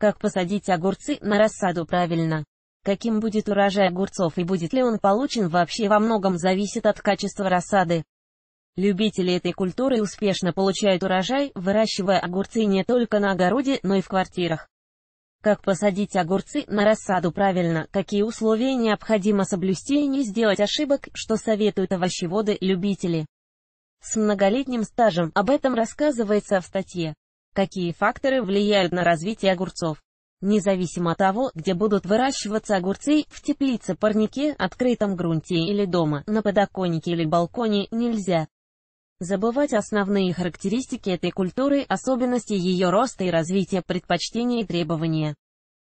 Как посадить огурцы на рассаду правильно? Каким будет урожай огурцов и будет ли он получен вообще во многом зависит от качества рассады. Любители этой культуры успешно получают урожай, выращивая огурцы не только на огороде, но и в квартирах. Как посадить огурцы на рассаду правильно, какие условия необходимо соблюсти и не сделать ошибок, что советуют овощеводы-любители. С многолетним стажем об этом рассказывается в статье. Какие факторы влияют на развитие огурцов? Независимо от того, где будут выращиваться огурцы, в теплице, парнике, открытом грунте или дома, на подоконнике или балконе, нельзя забывать основные характеристики этой культуры, особенности ее роста и развития, предпочтения и требования.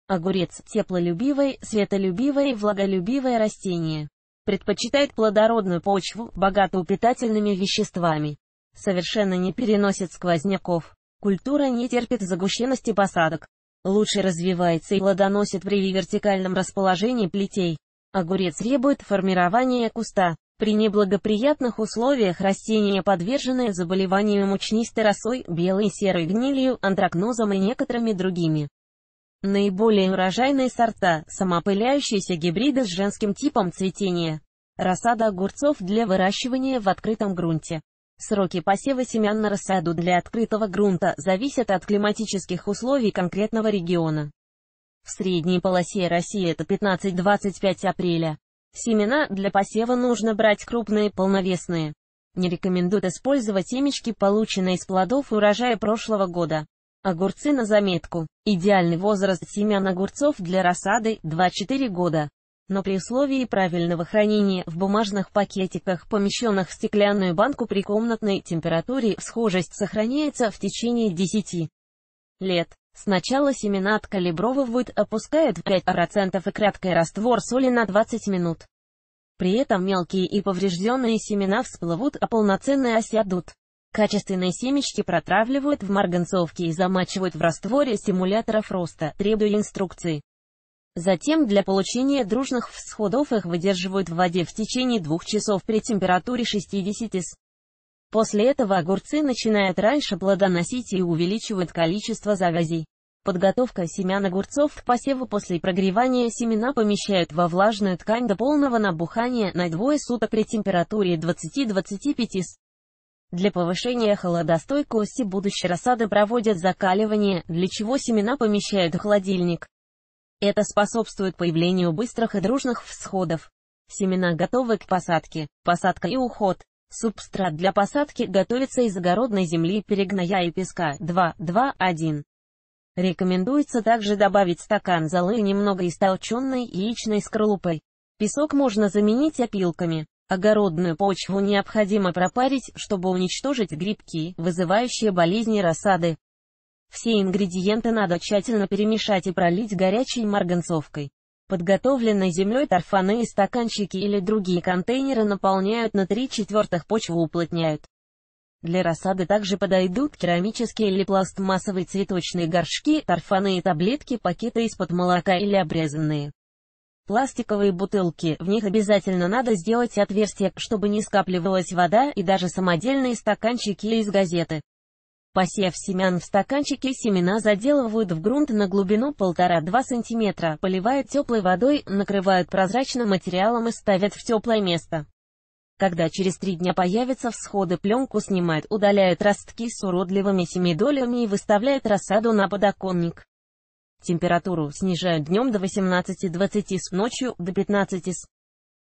Огурец – теплолюбивое, светолюбивое и влаголюбивое растение. Предпочитает плодородную почву, богатую питательными веществами. Совершенно не переносит сквозняков. Культура не терпит загущенности посадок. Лучше развивается и плодоносит при вертикальном расположении плетей. Огурец требует формирования куста. При неблагоприятных условиях растения подвержены заболеваниям мучнистой росой, белой и серой гнилью, антракнозом и некоторыми другими. Наиболее урожайные сорта – самопыляющиеся гибриды с женским типом цветения. Рассада огурцов для выращивания в открытом грунте. Сроки посева семян на рассаду для открытого грунта зависят от климатических условий конкретного региона. В средней полосе России это 15-25 апреля. Семена для посева нужно брать крупные, полновесные. Не рекомендуют использовать семечки, полученные из плодов урожая прошлого года. Огурцы на заметку. Идеальный возраст семян огурцов для рассады – 2-4 года но при условии правильного хранения в бумажных пакетиках, помещенных в стеклянную банку при комнатной температуре, схожесть сохраняется в течение 10 лет. Сначала семена откалибровывают, опускают в 5% и краткий раствор соли на 20 минут. При этом мелкие и поврежденные семена всплывут, а полноценные осядут. Качественные семечки протравливают в марганцовке и замачивают в растворе стимуляторов роста, требуя инструкции. Затем для получения дружных всходов их выдерживают в воде в течение двух часов при температуре 60 с. После этого огурцы начинают раньше плодоносить и увеличивают количество завязей. Подготовка семян огурцов к посеву после прогревания семена помещают во влажную ткань до полного набухания на двое суток при температуре 20-25 с. Для повышения холодостойкости будущей рассады проводят закаливание, для чего семена помещают в холодильник. Это способствует появлению быстрых и дружных всходов. Семена готовы к посадке, посадка и уход. Субстрат для посадки готовится из огородной земли, перегноя и песка 2-2-1. Рекомендуется также добавить стакан золы и немного истолченной яичной скорлупы. Песок можно заменить опилками. Огородную почву необходимо пропарить, чтобы уничтожить грибки, вызывающие болезни рассады. Все ингредиенты надо тщательно перемешать и пролить горячей марганцовкой. Подготовленной землей торфаны стаканчики или другие контейнеры наполняют на 3 четвертых почву уплотняют. Для рассады также подойдут керамические или пластмассовые цветочные горшки, торфаны таблетки, пакеты из-под молока или обрезанные. Пластиковые бутылки, в них обязательно надо сделать отверстие, чтобы не скапливалась вода, и даже самодельные стаканчики из газеты. Посев семян в стаканчике семена заделывают в грунт на глубину 1,5-2 см, поливают теплой водой, накрывают прозрачным материалом и ставят в теплое место. Когда через три дня появятся всходы, пленку снимают, удаляют ростки с уродливыми семидолями и выставляют рассаду на подоконник. Температуру снижают днем до 18-20 с, ночью до 15 с.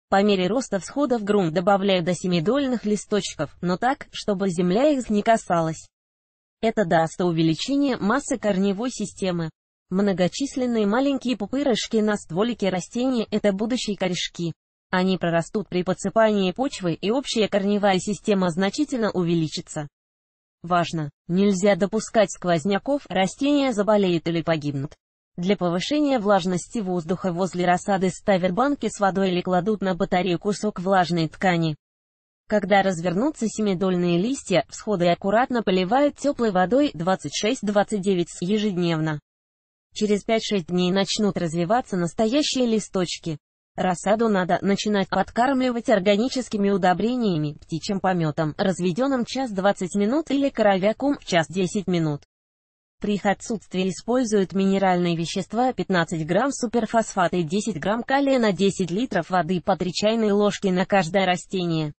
По мере роста всходов грунт добавляют до семидольных листочков, но так, чтобы земля их не касалась. Это даст увеличение массы корневой системы. Многочисленные маленькие пупырышки на стволике растения – это будущие корешки. Они прорастут при подсыпании почвы и общая корневая система значительно увеличится. Важно! Нельзя допускать сквозняков, растения заболеют или погибнут. Для повышения влажности воздуха возле рассады ставят банки с водой или кладут на батарею кусок влажной ткани. Когда развернутся семидольные листья, всходы аккуратно поливают теплой водой 26-29 с ежедневно. Через 5-6 дней начнут развиваться настоящие листочки. Рассаду надо начинать подкармливать органическими удобрениями, птичьим пометом, разведенным час 20 минут или коровяком в час 10 минут. При их отсутствии используют минеральные вещества 15 грамм суперфосфата и 10 грамм калия на 10 литров воды по 3 чайные ложки на каждое растение.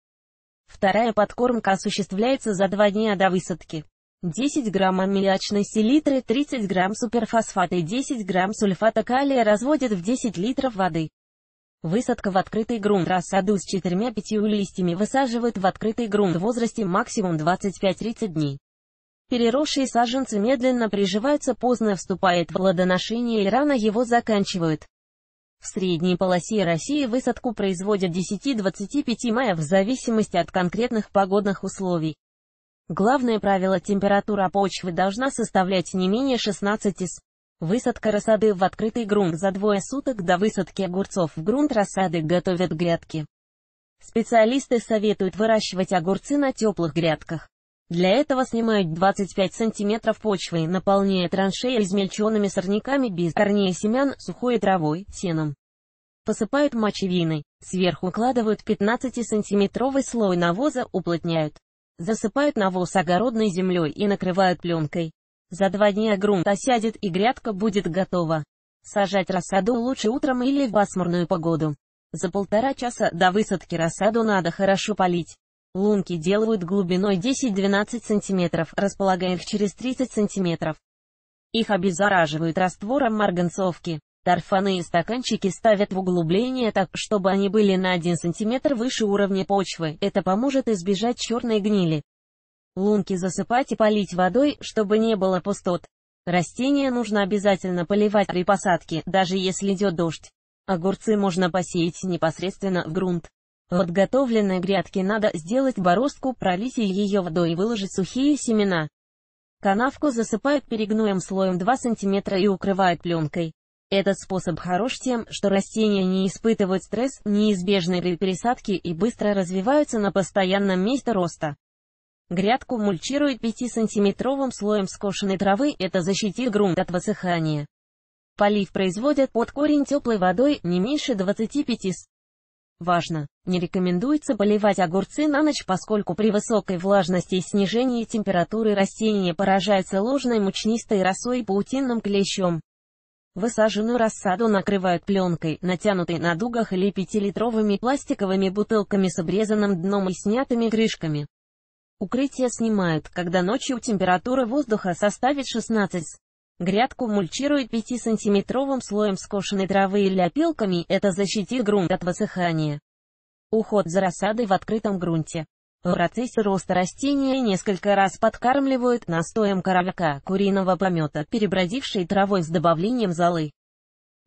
Вторая подкормка осуществляется за два дня до высадки. 10 грамм аммиачной селитры, 30 грамм суперфосфата и 10 грамм сульфата калия разводят в 10 литров воды. Высадка в открытый грунт рассаду с 4-5 листьями высаживают в открытый грунт в возрасте максимум 25-30 дней. Переросшие саженцы медленно приживаются поздно вступает в плодоношение и рано его заканчивают. В средней полосе России высадку производят 10-25 мая в зависимости от конкретных погодных условий. Главное правило температура почвы должна составлять не менее 16 с. Высадка рассады в открытый грунт за двое суток до высадки огурцов в грунт рассады готовят грядки. Специалисты советуют выращивать огурцы на теплых грядках. Для этого снимают 25 сантиметров почвы, наполняя траншеи измельченными сорняками без корней семян, сухой травой, сеном. Посыпают мочевиной. Сверху укладывают 15-сантиметровый слой навоза, уплотняют. Засыпают навоз огородной землей и накрывают пленкой. За два дня грунт осядет и грядка будет готова. Сажать рассаду лучше утром или в пасмурную погоду. За полтора часа до высадки рассаду надо хорошо полить. Лунки делают глубиной 10-12 см, располагая их через 30 см. Их обеззараживают раствором марганцовки. Торфяные стаканчики ставят в углубление так, чтобы они были на 1 см выше уровня почвы, это поможет избежать черной гнили. Лунки засыпать и полить водой, чтобы не было пустот. Растения нужно обязательно поливать при посадке, даже если идет дождь. Огурцы можно посеять непосредственно в грунт подготовленной грядке надо сделать бороздку, пролить ее водой и выложить сухие семена. Канавку засыпают перегноем слоем 2 см и укрывают пленкой. Этот способ хорош тем, что растения не испытывают стресс, неизбежной при пересадке и быстро развиваются на постоянном месте роста. Грядку мульчируют 5-сантиметровым слоем скошенной травы, это защитит грунт от высыхания. Полив производят под корень теплой водой не меньше 25 с. Важно! Не рекомендуется поливать огурцы на ночь, поскольку при высокой влажности и снижении температуры растения поражается ложной мучнистой росой и паутинным клещом. Высаженную рассаду накрывают пленкой, натянутой на дугах или пятилитровыми пластиковыми бутылками с обрезанным дном и снятыми крышками. Укрытие снимают, когда ночью температура воздуха составит 16. Грядку мульчируют 5-сантиметровым слоем скошенной травы или опилками, это защитит грунт от высыхания. Уход за рассадой в открытом грунте. В процессе роста растения несколько раз подкармливают настоем коровка куриного помета, перебродившей травой с добавлением золы.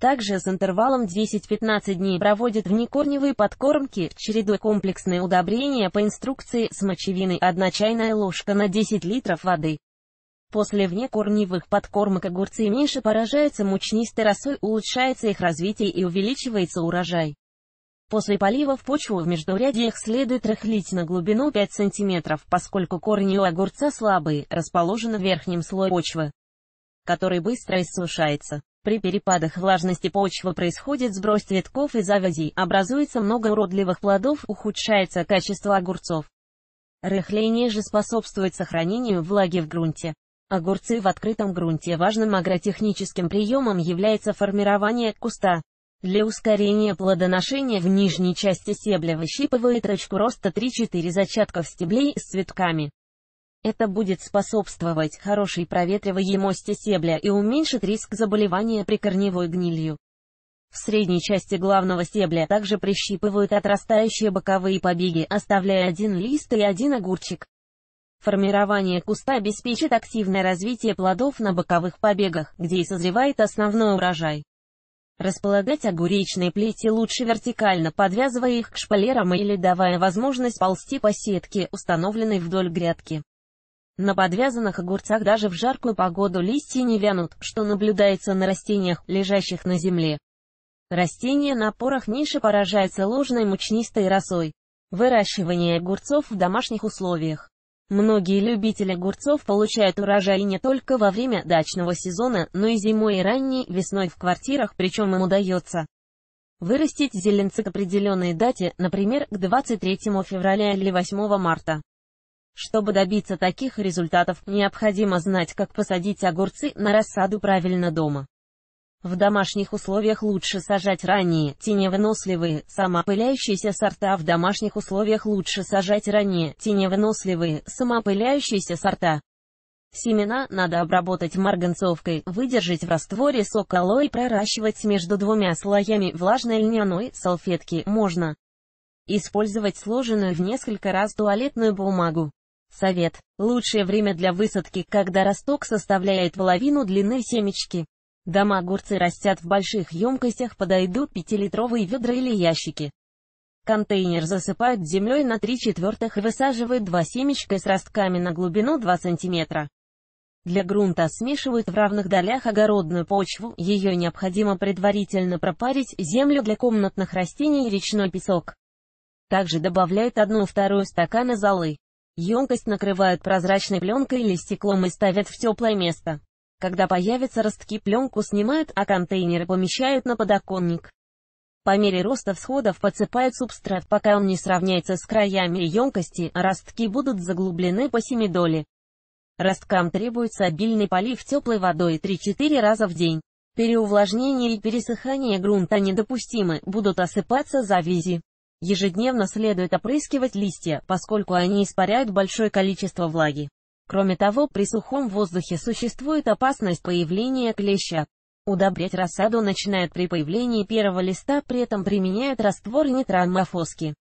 Также с интервалом 10-15 дней проводят внекорневые подкормки, чередуя комплексные удобрения по инструкции с мочевиной 1 чайная ложка на 10 литров воды. После внекорневых подкормок огурцы меньше поражаются мучнистой росой, улучшается их развитие и увеличивается урожай. После полива в почву в междурядьях следует рыхлить на глубину 5 см, поскольку корни у огурца слабые, расположены в верхнем слое почвы, который быстро иссушается. При перепадах влажности почвы происходит сброс цветков и завязей, образуется много уродливых плодов, ухудшается качество огурцов. Рыхление же способствует сохранению влаги в грунте. Огурцы в открытом грунте Важным агротехническим приемом является формирование куста. Для ускорения плодоношения в нижней части стебля выщипывает рачку роста 3-4 зачатков стеблей с цветками. Это будет способствовать хорошей проветриваемости стебля и уменьшит риск заболевания при корневой гнилью. В средней части главного стебля также прищипывают отрастающие боковые побеги, оставляя один лист и один огурчик. Формирование куста обеспечит активное развитие плодов на боковых побегах, где и созревает основной урожай. Располагать огуречные плети лучше вертикально, подвязывая их к шпалерам или давая возможность ползти по сетке, установленной вдоль грядки. На подвязанных огурцах даже в жаркую погоду листья не вянут, что наблюдается на растениях, лежащих на земле. Растения на порах ниши поражаются ложной мучнистой росой. Выращивание огурцов в домашних условиях Многие любители огурцов получают урожай не только во время дачного сезона, но и зимой и ранней весной в квартирах, причем им удается вырастить зеленцы к определенной дате, например, к 23 февраля или 8 марта. Чтобы добиться таких результатов, необходимо знать, как посадить огурцы на рассаду правильно дома. В домашних условиях лучше сажать ранние, теневыносливые, самопыляющиеся сорта. В домашних условиях лучше сажать ранние, теневыносливые, самопыляющиеся сорта. Семена надо обработать марганцовкой, выдержать в растворе сок алоэ и проращивать между двумя слоями влажной льняной салфетки можно. Использовать сложенную в несколько раз туалетную бумагу. Совет. Лучшее время для высадки, когда росток составляет половину длины семечки. Дома огурцы растят в больших емкостях, подойдут 5-литровые ведра или ящики. Контейнер засыпают землей на 3 четвертых и высаживают два семечка с ростками на глубину 2 см. Для грунта смешивают в равных долях огородную почву, ее необходимо предварительно пропарить, землю для комнатных растений и речной песок. Также добавляют 1 вторую стакана золы. Емкость накрывают прозрачной пленкой или стеклом и ставят в теплое место. Когда появятся ростки, пленку снимают, а контейнеры помещают на подоконник. По мере роста всходов подсыпают субстрат, пока он не сравняется с краями емкости, а ростки будут заглублены по семидоле. Росткам требуется обильный полив теплой водой 3-4 раза в день. Переувлажнение и пересыхание грунта недопустимы, будут осыпаться завязи. Ежедневно следует опрыскивать листья, поскольку они испаряют большое количество влаги. Кроме того, при сухом воздухе существует опасность появления клеща. Удобрять рассаду начинают при появлении первого листа, при этом применяют раствор нитроаммофоски.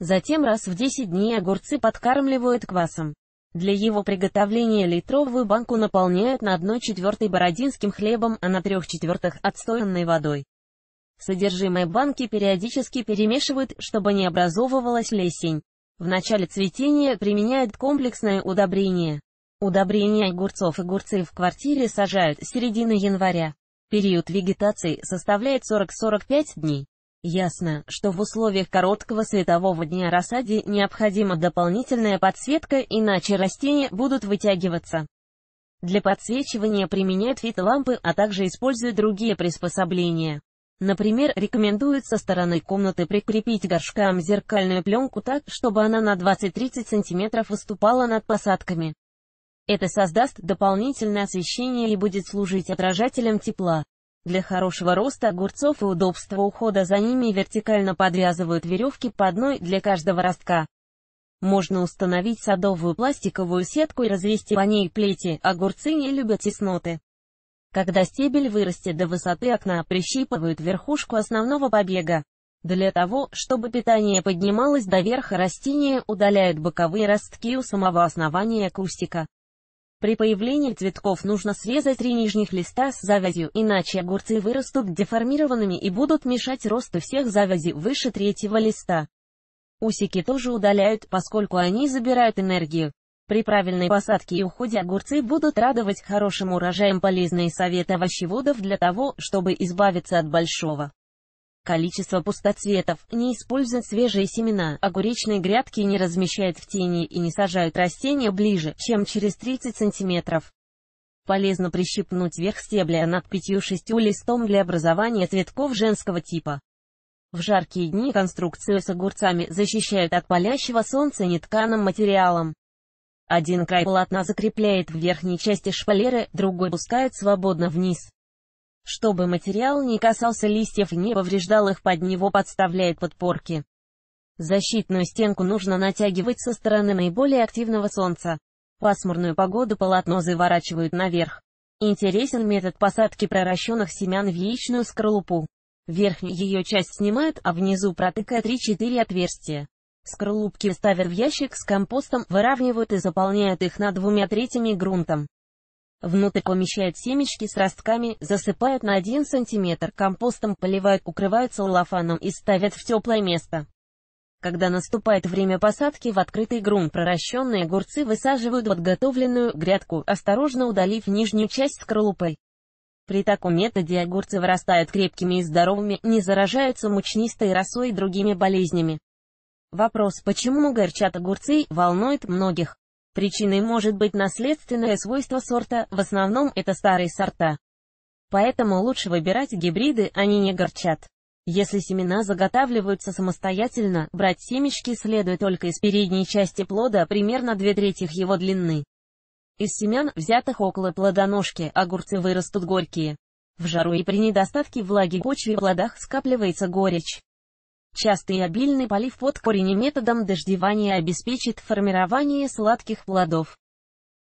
Затем раз в 10 дней огурцы подкармливают квасом. Для его приготовления литровую банку наполняют на 1 четвертой бородинским хлебом, а на 3 четвертых отстоянной водой. Содержимое банки периодически перемешивают, чтобы не образовывалась лесень. В начале цветения применяют комплексное удобрение. Удобрения огурцов огурцы в квартире сажают с середины января. Период вегетации составляет 40-45 дней. Ясно, что в условиях короткого светового дня рассаде необходима дополнительная подсветка, иначе растения будут вытягиваться. Для подсвечивания применяют фитолампы, а также используют другие приспособления. Например, рекомендуют со стороны комнаты прикрепить горшкам зеркальную пленку так, чтобы она на 20-30 см выступала над посадками. Это создаст дополнительное освещение и будет служить отражателем тепла. Для хорошего роста огурцов и удобства ухода за ними вертикально подвязывают веревки по одной для каждого ростка. Можно установить садовую пластиковую сетку и развести по ней плети, огурцы не любят тесноты. Когда стебель вырастет до высоты окна, прищипывают верхушку основного побега. Для того, чтобы питание поднималось до верха растения удаляют боковые ростки у самого основания кустика. При появлении цветков нужно срезать три нижних листа с завязью, иначе огурцы вырастут деформированными и будут мешать росту всех завязей выше третьего листа. Усики тоже удаляют, поскольку они забирают энергию. При правильной посадке и уходе огурцы будут радовать хорошим урожаем Полезные советы овощеводов для того, чтобы избавиться от большого количества пустоцветов, не использовать свежие семена, огуречные грядки не размещают в тени и не сажают растения ближе, чем через 30 см. Полезно прищипнуть верх стебля над 5-6 листом для образования цветков женского типа. В жаркие дни конструкцию с огурцами защищают от палящего солнца нетканым материалом. Один край полотна закрепляет в верхней части шпалеры, другой пускают свободно вниз. Чтобы материал не касался листьев и не повреждал их, под него подставляет подпорки. Защитную стенку нужно натягивать со стороны наиболее активного солнца. Пасмурную погоду полотно заворачивают наверх. Интересен метод посадки проращенных семян в яичную скорлупу. Верхнюю ее часть снимают, а внизу протыкают 3-4 отверстия. Скорлупки ставят в ящик с компостом, выравнивают и заполняют их на двумя третьими грунтом. Внутрь помещают семечки с ростками, засыпают на 1 см компостом, поливают, укрывают целлофаном и ставят в теплое место. Когда наступает время посадки в открытый грунт, проращенные огурцы высаживают в подготовленную грядку, осторожно удалив нижнюю часть скорлупой. При таком методе огурцы вырастают крепкими и здоровыми, не заражаются мучнистой росой и другими болезнями. Вопрос, почему горчат огурцы, волнует многих. Причиной может быть наследственное свойство сорта, в основном это старые сорта. Поэтому лучше выбирать гибриды, они а не горчат. Если семена заготавливаются самостоятельно, брать семечки следует только из передней части плода, примерно две трети его длины. Из семян, взятых около плодоножки, огурцы вырастут горькие. В жару и при недостатке влаги в почве в плодах скапливается горечь. Частый и обильный полив под корень методом дождевания обеспечит формирование сладких плодов.